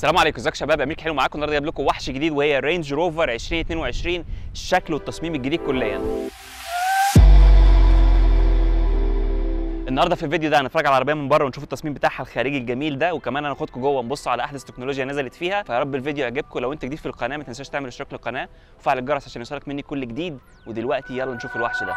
السلام عليكم ازيكم شباب امير حلو معاكم النهارده جايب لكم وحش جديد وهي رينج روفر 2022 الشكل والتصميم الجديد كليا النهارده في الفيديو ده هنتفرج على العربيه من بره ونشوف التصميم بتاعها الخارجي الجميل ده وكمان هناخدكم جوه نبص على احدث تكنولوجيا نزلت فيها فيا رب الفيديو يعجبكم لو انت جديد في القناه ما تنساش تعمل اشتراك للقناه وفعل الجرس عشان يوصلك مني كل جديد ودلوقتي يلا نشوف الوحش ده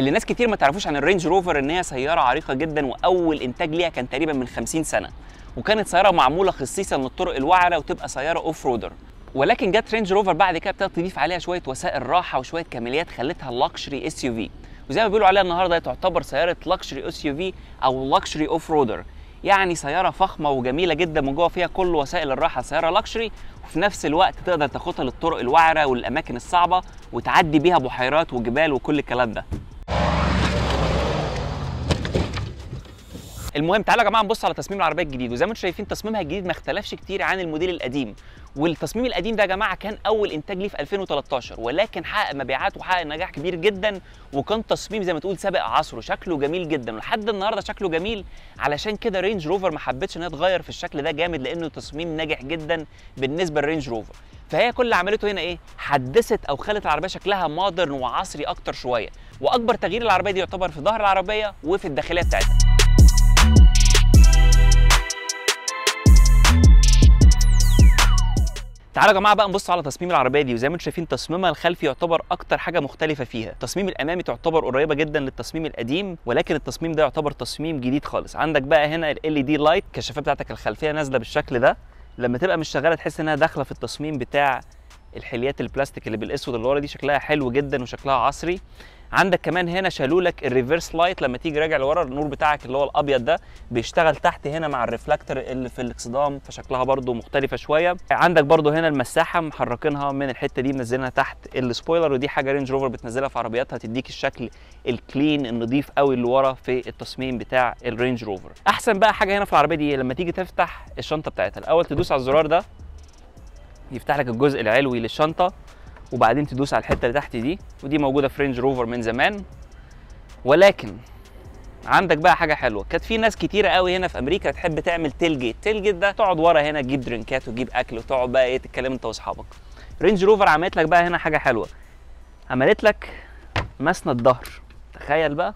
اللي ناس كتير ما تعرفوش عن الرينج روفر ان هي سياره عريقه جدا واول انتاج ليها كان تقريبا من 50 سنه وكانت سياره معموله خصيصا للطرق الوعره وتبقى سياره اوف رودر ولكن جت رينج روفر بعد كده ابتدت تضيف عليها شويه وسائل راحه وشويه كماليات خلتها لكشري اس يو في وزي ما بيقولوا عليها النهارده هي تعتبر سياره لكشري اس يو في او لكشري اوف رودر يعني سيارة فخمة وجميلة جدا من جوه فيها كل وسائل الراحة سيارة لكشري وفي نفس الوقت تقدر تاخدها للطرق الوعرة والأماكن الصعبة وتعدي بيها بحيرات وجبال وكل الكلام ده المهم تعالوا يا جماعه نبص على تصميم العربيه الجديد وزي ما انتم شايفين تصميمها الجديد ما اختلفش كتير عن الموديل القديم والتصميم القديم ده يا جماعه كان اول انتاج ليه في 2013 ولكن حقق مبيعات وحقق نجاح كبير جدا وكان تصميم زي ما تقول سابق عصره شكله جميل جدا ولحد النهارده شكله جميل علشان كده رينج روفر ما حبتش ان هي تغير في الشكل ده جامد لانه تصميم ناجح جدا بالنسبه لرينج روفر فهي كل اللي عملته هنا ايه حدثت او خلت العربيه شكلها مودرن وعصري اكتر شويه واكبر تغيير العربيه دي يعتبر في ظهر العربيه وفي الداخليه بتاعتها تعالوا يا جماعه بقى نبص على تصميم العربيه دي وزي ما انتم شايفين تصميمها الخلفي يعتبر اكتر حاجه مختلفه فيها التصميم الامامي تعتبر قريبه جدا للتصميم القديم ولكن التصميم ده يعتبر تصميم جديد خالص عندك بقى هنا ال دي لايت الكشافات بتاعتك الخلفيه نازله بالشكل ده لما تبقى مش شغاله تحس انها داخله في التصميم بتاع الحليات البلاستيك اللي بالاسود اللي ورا دي شكلها حلو جدا وشكلها عصري عندك كمان هنا شالوا لك الريفرس لايت لما تيجي راجع لورا النور بتاعك اللي هو الابيض ده بيشتغل تحت هنا مع الريفلكتر اللي في الاكسدام فشكلها برده مختلفه شويه عندك برده هنا المساحه محركينها من الحته دي منزلينها تحت السبويلر ودي حاجه رينج روفر بتنزلها في عربياتها تديك الشكل الكلين النظيف قوي اللي ورا في التصميم بتاع الرينج روفر احسن بقى حاجه هنا في العربيه دي لما تيجي تفتح الشنطه بتاعتها الاول تدوس على الزرار ده يفتح لك الجزء العلوي للشنطه وبعدين تدوس على الحته اللي تحت دي ودي موجوده في رينج روفر من زمان ولكن عندك بقى حاجه حلوه كانت في ناس كتيره قوي هنا في امريكا تحب تعمل تيل جيت تيل جيت ده تقعد ورا هنا تجيب درينكات وتجيب اكل وتقعد بقى ايه تتكلم انت واصحابك رينج روفر عملت لك بقى هنا حاجه حلوه عملت لك مسند ظهر تخيل بقى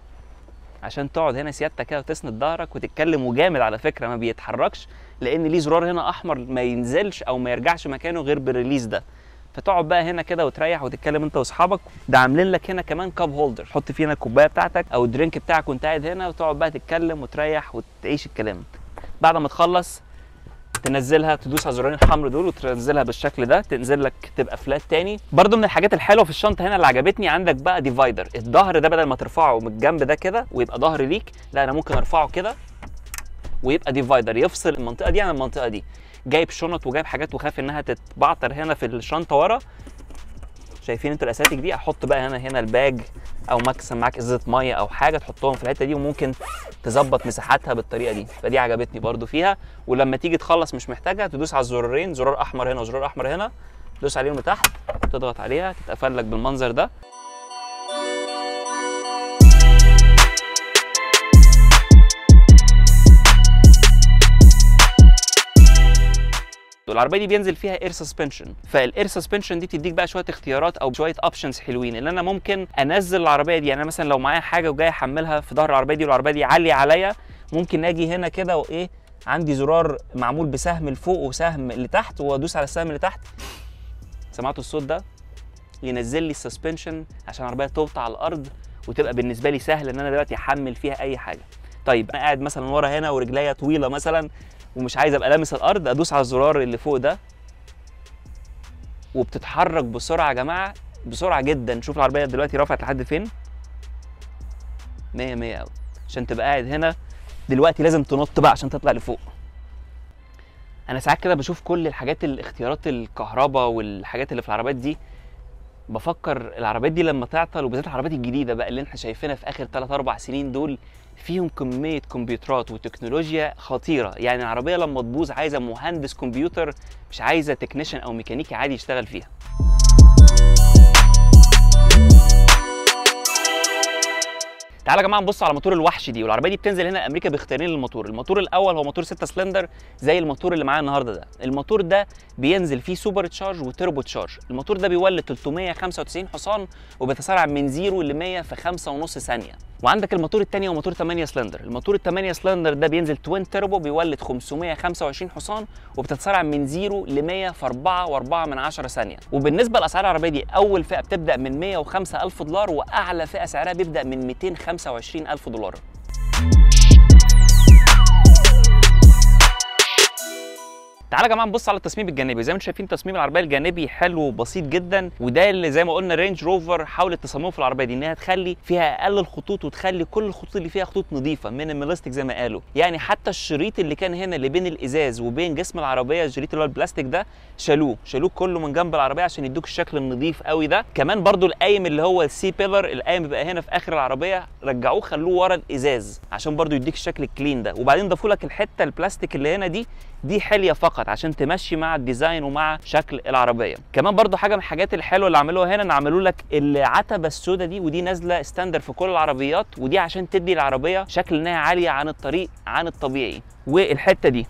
عشان تقعد هنا سيادتك كده وتسند ظهرك وتتكلم وجامد على فكره ما بيتحركش لان ليه زرار هنا احمر ما ينزلش او ما يرجعش مكانه غير بالريليز ده فتقعد بقى هنا كده وتريح وتتكلم انت واصحابك ده عاملين لك هنا كمان كاب هولدر تحط فيه هنا الكوبايه بتاعتك او الدرينك بتاعك وانت قاعد هنا وتقعد بقى تتكلم وتريح وتعيش الكلام بعد ما تخلص تنزلها تدوس على الزرارين الحمر دول وتنزلها بالشكل ده تنزل لك تبقى فلات تاني برضو من الحاجات الحلوه في الشنطه هنا اللي عجبتني عندك بقى ديفايدر الظهر ده بدل ما ترفعه من الجنب ده كده ويبقى ظهر ليك لا انا ممكن ارفعه كده ويبقى ديفايدر يفصل المنطقه دي عن المنطقه دي جايب شنط وجايب حاجات وخاف انها تتبعتر هنا في الشنطه ورا شايفين انتوا الاساتيك دي احط بقى هنا هنا الباج او مكسب معاك ازازه ميه او حاجه تحطهم في الحته دي وممكن تظبط مساحتها بالطريقه دي فدي عجبتني برده فيها ولما تيجي تخلص مش محتاجها تدوس على الزرارين زرار احمر هنا وزرار احمر هنا تدوس عليهم لتحت تضغط عليها تتقفل لك بالمنظر ده العربيه دي بينزل فيها اير سسبنشن فالاير سسبنشن دي بتديك بقى شويه اختيارات او شويه اوبشنز حلوين ان انا ممكن انزل العربيه دي يعني انا مثلا لو معايا حاجه وجاي احملها في ظهر العربيه دي والعربيه دي عاليه عليا ممكن اجي هنا كده وايه عندي زرار معمول بسهم لفوق وسهم لتحت وادوس على السهم اللي تحت سمعتوا الصوت ده ينزل لي السسبنشن عشان العربيه تقطع على الارض وتبقى بالنسبه لي سهل ان انا دلوقتي احمل فيها اي حاجه طيب انا قاعد مثلا ورا هنا ورجليا طويله مثلا ومش عايز ابقى لامس الارض ادوس على الزرار اللي فوق ده وبتتحرك بسرعه يا جماعه بسرعه جدا شوف العربيه دلوقتي رفعت لحد فين 100 100 قوي عشان تبقى قاعد هنا دلوقتي لازم تنط بقى عشان تطلع لفوق انا ساعات كده بشوف كل الحاجات الاختيارات الكهرباء والحاجات اللي في العربيات دي بفكر العربيات دي لما تعطل وبالذات العربيات الجديده بقى اللي احنا شايفينها في اخر 3 4 سنين دول فيهم كميه كمبيوترات وتكنولوجيا خطيره يعني العربيه لما تبوظ عايزه مهندس كمبيوتر مش عايزه تكنيشن او ميكانيكي عادي يشتغل فيها تعالى يا جماعه نبص على موتور الوحش دي والعربيه دي بتنزل هنا امريكا باختيارين للموتور الموتور الاول هو موتور 6 سلندر زي الموتور اللي معايا النهارده ده الموتور ده بينزل فيه سوبر تشارج وتربو تشارج الموتور ده بيولد 395 حصان وبيتسارع من 0 ل 100 في 5.5 ثانيه وعندك الموتور الثاني هو موتور 8 سلندر الموتور ال 8 سلندر ده بينزل توين تيربو بيولد 525 حصان وبتتسارع من 0 ل 100 في 4 و4 من 10 ثانيه وبالنسبه لاسعار العربيه دي اول فئه بتبدا من 105 الف دولار واعلى فئه سعرها بيبدا من 225 الف دولار تعالى يا جماعه نبص على التصميم الجانبي زي ما انتم شايفين تصميم العربيه الجانبي حلو وبسيط جدا وده اللي زي ما قلنا رينج روفر حاولت تصممه في العربيه دي انها تخلي فيها اقل الخطوط وتخلي كل الخطوط اللي فيها خطوط نظيفه مينيماليستيك زي ما قالوا يعني حتى الشريط اللي كان هنا اللي بين الازاز وبين جسم العربيه الشريط اللي هو البلاستيك ده شالوه شالوه كله من جنب العربيه عشان يدوك الشكل النظيف قوي ده كمان برده القايم اللي هو السي بيلر القايم بقى هنا في اخر العربيه رجعوه خلوه ورا الازاز عشان برده يديك الشكل الكلين ده وبعدين ضافوا لك الحته البلاستيك اللي هنا دي دي حليه فقط دوت عشان تمشي مع الديزاين ومع شكل العربيه كمان برده حاجه من الحاجات الحلوه اللي عملوها هنا ان عملوا لك العتبه السوداء دي ودي نازله ستاندر في كل العربيات ودي عشان تدي العربيه شكل انها عاليه عن الطريق عن الطبيعي والحته دي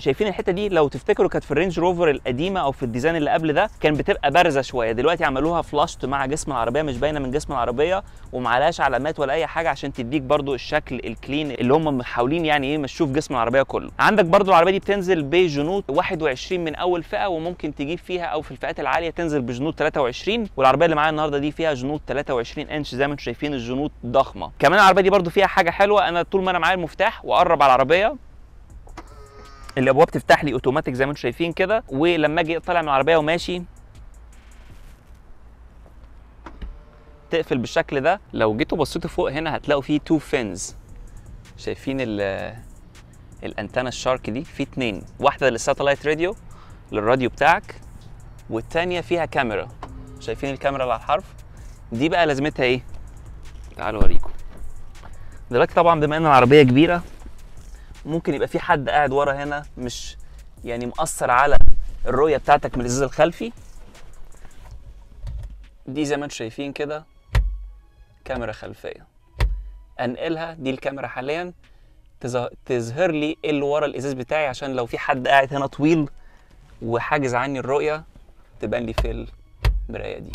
شايفين الحته دي لو تفتكروا كانت في الرينج روفر القديمه او في الديزاين اللي قبل ده كان بتبقى بارزه شويه دلوقتي عملوها فلاشت مع جسم العربيه مش باينه من جسم العربيه ومعلهاش علامات ولا اي حاجه عشان تديك برده الشكل الكلين اللي هم محاولين يعني ايه مش تشوف جسم العربيه كله عندك برده العربيه دي بتنزل بجنود 21 من اول فئه وممكن تجيب فيها او في الفئات العاليه تنزل بجنود 23 والعربيه اللي معايا النهارده دي فيها جنود 23 انش زي ما انتم شايفين الجنود ضخمه كمان العربيه دي برده فيها حاجه حلوه انا طول ما انا معايا المفتاح واقرب على العربيه الابواب تفتح لي اوتوماتيك زي ما انتم شايفين كده ولما اجي طالع من العربيه وماشي تقفل بالشكل ده لو جيتوا بصيتوا فوق هنا هتلاقوا فيه تو فينز شايفين الانتنا الشارك دي في اتنين واحده للساتلايت راديو للراديو بتاعك والتانيه فيها كاميرا شايفين الكاميرا اللي على الحرف دي بقى لازمتها ايه تعالوا اوريكم دلوقتي طبعا بما ان العربيه كبيره ممكن يبقى في حد قاعد ورا هنا مش يعني مأثر على الرؤية بتاعتك من الإزاز الخلفي دي زي ما انتم شايفين كده كاميرا خلفية أنقلها دي الكاميرا حاليا تظهر لي ايه اللي ورا الإزاز بتاعي عشان لو في حد قاعد هنا طويل وحاجز عني الرؤية تبان لي في المراية دي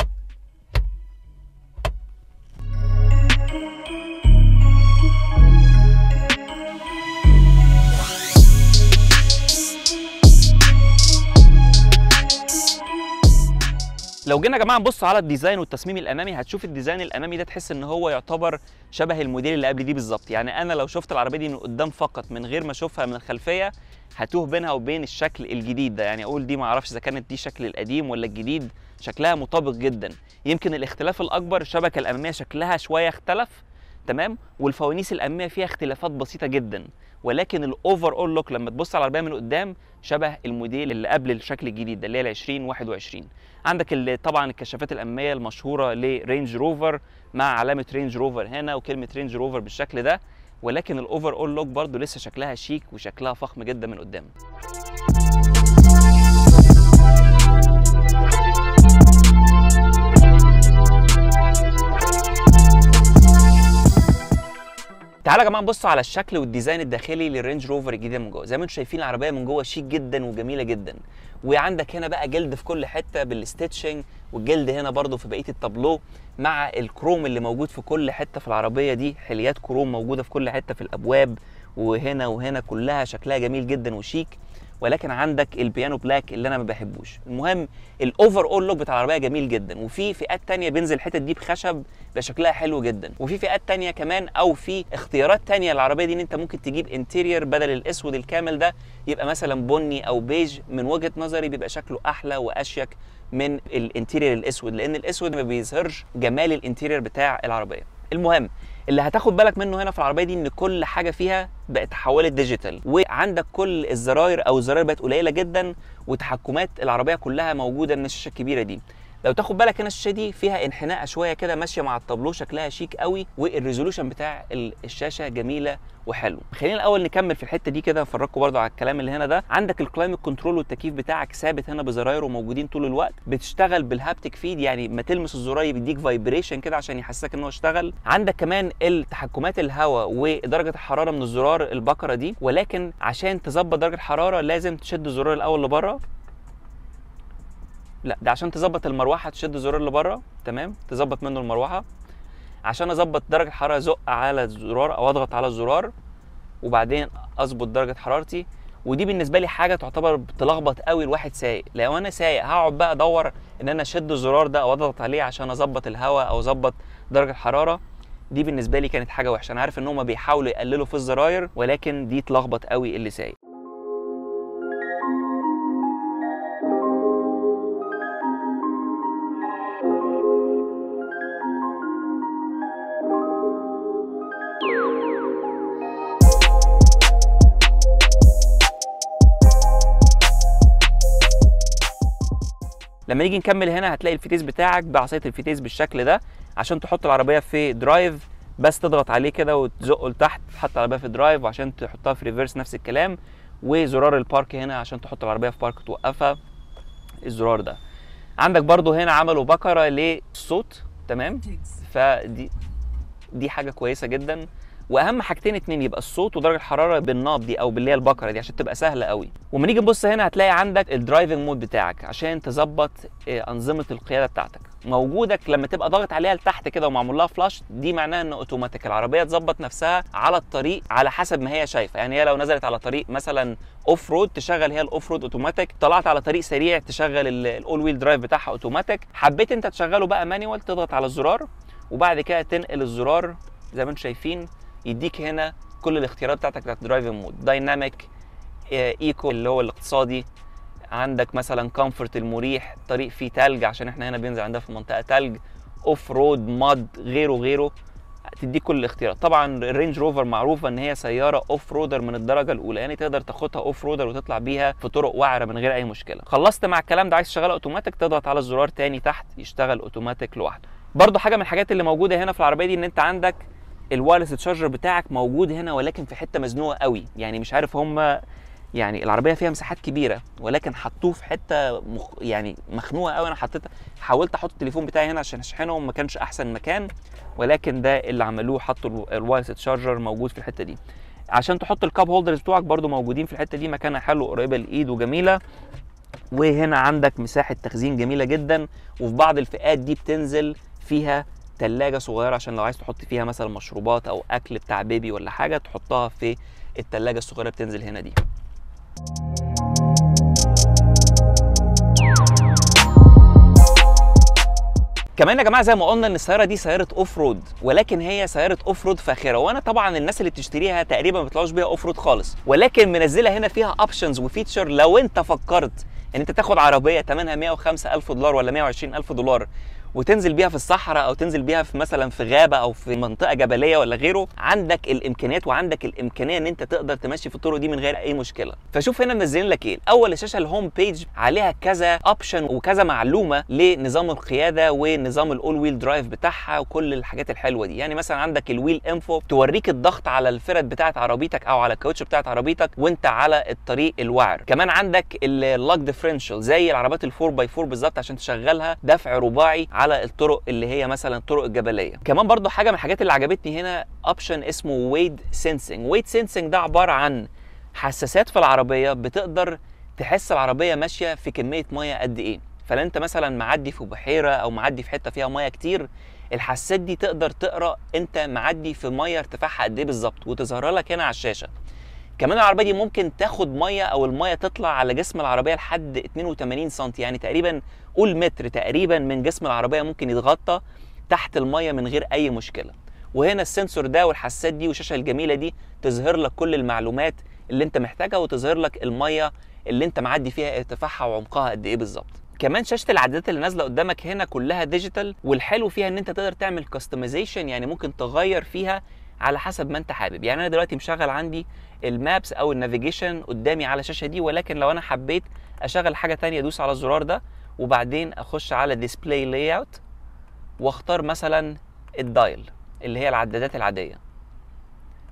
لو جينا يا جماعه نبص على الديزاين والتصميم الامامي هتشوف الديزاين الامامي ده تحس ان هو يعتبر شبه الموديل اللي قبل دي بالظبط يعني انا لو شفت العربيه دي من قدام فقط من غير ما اشوفها من الخلفيه هتوه بينها وبين الشكل الجديد ده يعني اقول دي ما اعرفش اذا كانت دي شكل القديم ولا الجديد شكلها مطابق جدا يمكن الاختلاف الاكبر الشبكه الاماميه شكلها شويه اختلف تمام والفوانيس الاماميه فيها اختلافات بسيطه جدا ولكن الاوفر اول لوك لما تبص على العربيه من قدام شبه الموديل اللي قبل الشكل الجديد ده اللي هي ال 2021 عندك اللي طبعا الكشافات الاماميه المشهوره لرينج روفر مع علامه رينج روفر هنا وكلمه رينج روفر بالشكل ده ولكن الاوفر اول لوك برضه لسه شكلها شيك وشكلها فخم جدا من قدام تعالوا يا جماعه نبصوا على الشكل والديزاين الداخلي للرينج روفر الجديده من جوه زي ما انتم شايفين العربيه من جوه شيك جدا وجميله جدا وعندك هنا بقى جلد في كل حته بالستيتشنج والجلد هنا برده في بقيه التابلو مع الكروم اللي موجود في كل حته في العربيه دي حليات كروم موجوده في كل حته في الابواب وهنا وهنا كلها شكلها جميل جدا وشيك ولكن عندك البيانو بلاك اللي انا ما بحبوش المهم الاوفر اول لوك بتاع العربيه جميل جدا وفي فئات تانية بينزل الحتت دي بخشب بشكلها شكلها حلو جدا وفي فئات تانية كمان او في اختيارات تانية للعربيه دي ان انت ممكن تجيب انتيرير بدل الاسود الكامل ده يبقى مثلا بني او بيج من وجهه نظري بيبقى شكله احلى واشيك من الانتيرير الاسود لان الاسود ما بيظهرش جمال الانتيرير بتاع العربيه المهم اللي هتاخد بالك منه هنا في العربيه دي ان كل حاجه فيها بقت تحولت ديجيتال وعندك كل الزراير او الزراير بقت قليله جدا وتحكمات العربيه كلها موجوده من الشاشه الكبيره دي لو تاخد بالك هنا الشاشه دي فيها انحناء شويه كده ماشيه مع الطابلو شكلها شيك قوي والريزولوشن بتاع الشاشه جميله وحلو خلينا الاول نكمل في الحته دي كده نفرجكم برده على الكلام اللي هنا ده عندك الكلايمت كنترول والتكييف بتاعك ثابت هنا بزرايره وموجودين طول الوقت بتشتغل بالهابتك فيد يعني ما تلمس الزراير بيديك فايبريشن كده عشان يحسسك ان هو اشتغل عندك كمان التحكمات الهواء ودرجه الحراره من الزرار البكره دي ولكن عشان تظبط درجه الحراره لازم تشد الزرار الاول لبره لا ده عشان تظبط المروحه تشد الزرار اللي بره تمام تظبط منه المروحه عشان اظبط درجه الحراره ازق على الزرار او اضغط على الزرار وبعدين اظبط درجه حرارتي ودي بالنسبه لي حاجه تعتبر بتلخبط قوي الواحد سايق لو انا سايق هقعد بقى ادور ان انا اشد الزرار ده او اضغط عليه عشان اظبط الهواء او اظبط درجه الحراره دي بالنسبه لي كانت حاجه وحشه انا عارف ان هم بيحاولوا يقللوا في الزراير ولكن دي تلخبط قوي اللي سايق لما نيجي نكمل هنا هتلاقي الفتيس بتاعك بعصايه الفتيس بالشكل ده عشان تحط العربيه في درايف بس تضغط عليه كده وتزقه لتحت تحط العربيه في درايف وعشان تحطها في ريفرس نفس الكلام وزرار البارك هنا عشان تحط العربيه في بارك توقفها الزرار ده عندك برضو هنا عملوا بكره للصوت تمام فدي دي حاجه كويسه جدا واهم حاجتين اتنين يبقى الصوت ودرجه الحراره بالناب دي او باللي هي البكره دي عشان تبقى سهله قوي وما نيجي نبص هنا هتلاقي عندك الدرايفنج مود بتاعك عشان تظبط آه، انظمه القياده بتاعتك موجودك لما تبقى ضاغط عليها لتحت كده ومعمول لها فلاش دي معناها ان اوتوماتيك العربيه تظبط نفسها على الطريق على حسب ما هي شايفه يعني هي لو نزلت على طريق مثلا اوف رود تشغل هي الاوف رود اوتوماتيك طلعت على طريق سريع تشغل الاول ويل درايف بتاعها اوتوماتيك حبيت انت تشغله بقى مانيوال تضغط على الزرار وبعد كده تنقل الزرار زي ما انتم شايفين يديك هنا كل الاختيارات بتاعتك بتاعت الدرايفنج مود دايناميك ايكو اللي هو الاقتصادي عندك مثلا كومفورت المريح طريق فيه تلج عشان احنا هنا بينزل عندنا في منطقه تلج اوف رود ماد غيره غيره تديك كل الاختيارات طبعا الرينج روفر معروفه ان هي سياره اوف رودر من الدرجه الاولى يعني تقدر تاخدها اوف رودر وتطلع بيها في طرق وعره من غير اي مشكله خلصت مع الكلام ده عايز تشغلها اوتوماتيك تضغط على الزرار تاني تحت يشتغل اوتوماتيك لوحده برضو حاجه من الحاجات اللي موجوده هنا في العربيه دي ان انت عندك الوايرلس تشارجر بتاعك موجود هنا ولكن في حته مزنوقه قوي يعني مش عارف هم يعني العربيه فيها مساحات كبيره ولكن حطوه في حته مخ يعني مخنوقه قوي انا حطيت حاولت احط التليفون بتاعي هنا عشان اشحنه وما كانش احسن مكان ولكن ده اللي عملوه حطوا الوايرلس تشارجر موجود في الحته دي عشان تحط الكاب هولدرز بتوعك برده موجودين في الحته دي مكانها حلو قريبه للايد وجميله وهنا عندك مساحه تخزين جميله جدا وفي بعض الفئات دي بتنزل فيها تلاجة صغيرة عشان لو عايز تحط فيها مثلا مشروبات أو أكل بتاع بيبي ولا حاجة تحطها في التلاجة الصغيرة بتنزل هنا دي كمان يا جماعه زي ما قلنا ان السياره دي سياره اوف رود ولكن هي سياره اوف رود فاخره وانا طبعا الناس اللي بتشتريها تقريبا ما بيطلعوش بيها اوف رود خالص ولكن منزله هنا فيها اوبشنز وفيتشر لو انت فكرت ان انت تاخد عربيه ثمنها 105000 دولار ولا 120000 دولار وتنزل بيها في الصحراء او تنزل بيها في مثلا في غابه او في منطقه جبليه ولا غيره عندك الامكانيات وعندك الامكانيه ان انت تقدر تمشي في الطرق دي من غير اي مشكله فشوف هنا منزلين لك ايه اول الشاشه الهوم بيج عليها كذا اوبشن وكذا معلومه لنظام القياده ونظام الاول ويل درايف بتاعها وكل الحاجات الحلوه دي يعني مثلا عندك الويل انفو توريك الضغط على الفرد بتاعه عربيتك او على الكاوتش بتاعه عربيتك وانت على الطريق الوعر كمان عندك اللاج ديفرنشال زي العربيات ال 4 باي 4 بالظبط عشان تشغلها دفع رباعي على الطرق اللي هي مثلا الطرق الجبليه كمان برضو حاجه من الحاجات اللي عجبتني هنا اوبشن اسمه ويد سينسنج ويد سينسنج ده عباره عن حساسات في العربيه بتقدر تحس العربيه ماشيه في كميه ميه قد ايه فلو انت مثلا معدي في بحيره او معدي في حته فيها ميه كتير الحساسات دي تقدر تقرا انت معدي في ميه ارتفاعها قد ايه بالظبط وتظهر لك هنا على الشاشه كمان العربيه دي ممكن تاخد ميه او الميه تطلع على جسم العربيه لحد 82 سم يعني تقريبا قول متر تقريبا من جسم العربيه ممكن يتغطى تحت الميه من غير اي مشكله وهنا السنسور ده والحساسات دي والشاشه الجميله دي تظهر لك كل المعلومات اللي انت محتاجها وتظهر لك الميه اللي انت معدي فيها ارتفاعها وعمقها قد ايه بالظبط كمان شاشه العدادات اللي نازله قدامك هنا كلها ديجيتال والحلو فيها ان انت تقدر تعمل كاستمايزيشن يعني ممكن تغير فيها على حسب ما انت حابب يعني انا دلوقتي مشغل عندي المابس او النافيجيشن قدامي على الشاشه دي ولكن لو انا حبيت اشغل حاجه تانية ادوس على الزرار ده وبعدين اخش على ديسبلاي لاي اوت واختار مثلا الدايل اللي هي العدادات العاديه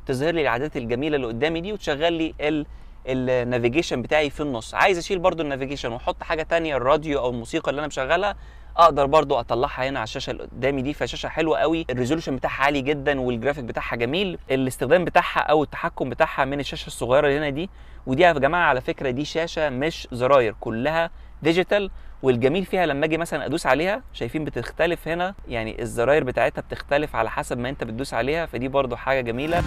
تظهر لي العدادات الجميله اللي قدامي دي وتشغل لي النافيجيشن بتاعي في النص عايز اشيل برضو النافيجيشن واحط حاجه تانية الراديو او الموسيقى اللي انا مشغلها اقدر برضو اطلعها هنا على الشاشه اللي قدامي دي فشاشه حلوه قوي الريزولوشن بتاعها عالي جدا والجرافيك بتاعها جميل الاستخدام بتاعها او التحكم بتاعها من الشاشه الصغيره اللي هنا دي ودي يا جماعه على فكره دي شاشه مش زراير كلها ديجيتال والجميل فيها لما اجي مثلا ادوس عليها شايفين بتختلف هنا يعني الزراير بتاعتها بتختلف على حسب ما انت بتدوس عليها فدي برضو حاجه جميله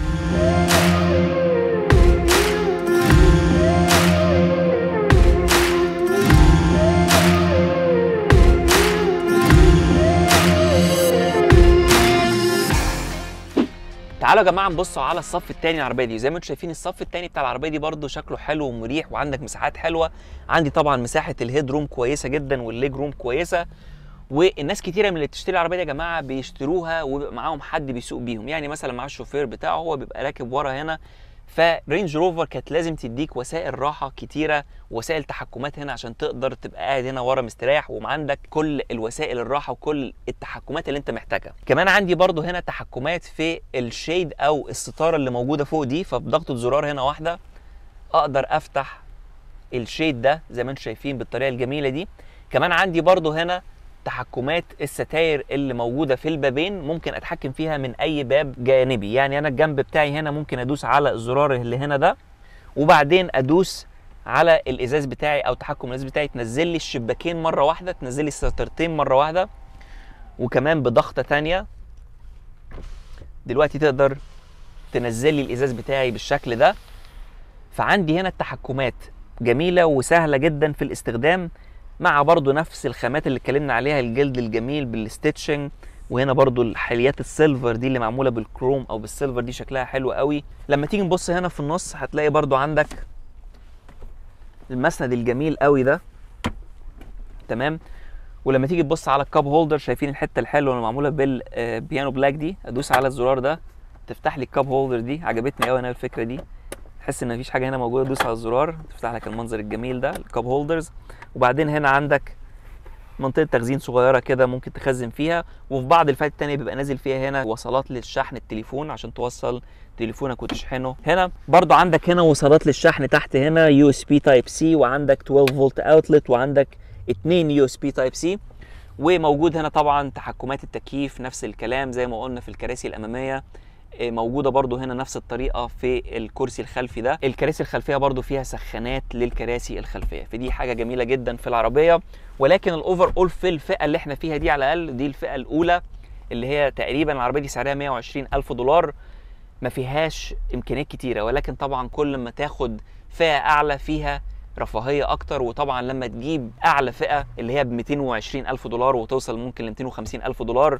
تعالوا يا جماعه نبص على الصف الثاني العربيه دي زي ما انتم شايفين الصف الثاني بتاع العربيه دي برده شكله حلو ومريح وعندك مساحات حلوه عندي طبعا مساحه الهيد روم كويسه جدا والليج روم كويسه والناس كتيره من اللي بتشتري العربيه دي يا جماعه بيشتروها ومعاهم معاهم حد بيسوق بيهم يعني مثلا مع الشوفير بتاعه هو بيبقى راكب ورا هنا فرينج روفر كانت لازم تديك وسائل راحه كتيره وسائل تحكمات هنا عشان تقدر تبقى قاعد هنا ورا مستريح وعندك كل الوسائل الراحه وكل التحكمات اللي انت محتاجها كمان عندي برضو هنا تحكمات في الشيد او الستاره اللي موجوده فوق دي فبضغطه زرار هنا واحده اقدر افتح الشيد ده زي ما انتم شايفين بالطريقه الجميله دي كمان عندي برضو هنا تحكمات الستاير اللي موجوده في البابين ممكن اتحكم فيها من اي باب جانبي يعني انا الجنب بتاعي هنا ممكن ادوس على الزرار اللي هنا ده وبعدين ادوس على الازاز بتاعي او تحكم الازاز بتاعي تنزل لي الشباكين مره واحده تنزل لي الستارتين مره واحده وكمان بضغطه ثانيه دلوقتي تقدر تنزل لي الازاز بتاعي بالشكل ده فعندي هنا التحكمات جميله وسهله جدا في الاستخدام مع برضو نفس الخامات اللي اتكلمنا عليها الجلد الجميل بالستيتشنج وهنا برضو الحليات السيلفر دي اللي معموله بالكروم او بالسيلفر دي شكلها حلو قوي لما تيجي نبص هنا في النص هتلاقي برضو عندك المسند الجميل قوي ده تمام ولما تيجي تبص على الكاب هولدر شايفين الحته الحلوه اللي معموله بالبيانو آه، بلاك دي ادوس على الزرار ده تفتح لي الكاب هولدر دي عجبتني قوي انا الفكره دي تحس ان مفيش حاجه هنا موجوده دوس على الزرار تفتح لك المنظر الجميل ده الكاب هولدرز وبعدين هنا عندك منطقه تخزين صغيره كده ممكن تخزن فيها وفي بعض الفئات الثانيه بيبقى نازل فيها هنا وصلات للشحن التليفون عشان توصل تليفونك وتشحنه هنا برضو عندك هنا وصلات للشحن تحت هنا يو اس بي تايب سي وعندك 12 فولت اوتلت وعندك 2 يو اس بي تايب سي وموجود هنا طبعا تحكمات التكييف نفس الكلام زي ما قلنا في الكراسي الاماميه آه، موجوده برضو هنا نفس الطريقه في الكرسي الخلفي ده الكراسي الخلفيه برضو فيها سخانات للكراسي الخلفيه فدي حاجه جميله جدا في العربيه ولكن الاوفر اول في الفئه اللي احنا فيها دي على الاقل دي الفئه الاولى اللي هي تقريبا العربيه دي سعرها 120 الف دولار ما فيهاش امكانيات كتيره ولكن طبعا كل ما تاخد فئه اعلى فيها رفاهيه اكتر وطبعا لما تجيب اعلى فئه اللي هي ب 220 الف دولار وتوصل ممكن ل 250 الف دولار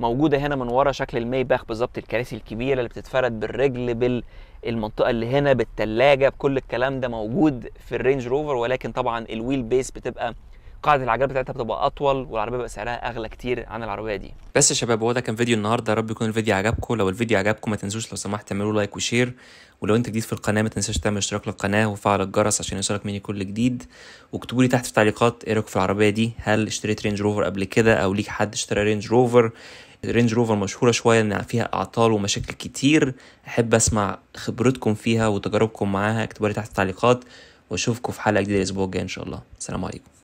موجوده هنا من ورا شكل المايباخ بالظبط الكراسي الكبيره اللي بتتفرد بالرجل بالمنطقه اللي هنا بالثلاجه بكل الكلام ده موجود في الرينج روفر ولكن طبعا الويل بيس بتبقى قاعدة العجلات بتاعتها بتبقى أطول والعربية بقى سعرها أغلى كتير عن العربية دي. بس يا شباب هو ده كان فيديو النهاردة يا رب يكون الفيديو عجبكم، لو الفيديو عجبكم ما تنسوش لو سمحت تعملوا لايك وشير، ولو أنت جديد في القناة ما تنساش تعمل اشتراك للقناة وفعل الجرس عشان يوصلك مني كل جديد، واكتبوا لي تحت في التعليقات إيه رأيكم في العربية دي؟ هل اشتريت رينج روفر قبل كده أو ليك حد اشترى رينج روفر؟ رينج روفر مشهوره شويه ان فيها اعطال ومشاكل كتير احب اسمع خبرتكم فيها وتجاربكم معاها اكتبوا لي تحت التعليقات واشوفكم في حلقه جديده الاسبوع الجاي ان شاء الله سلام عليكم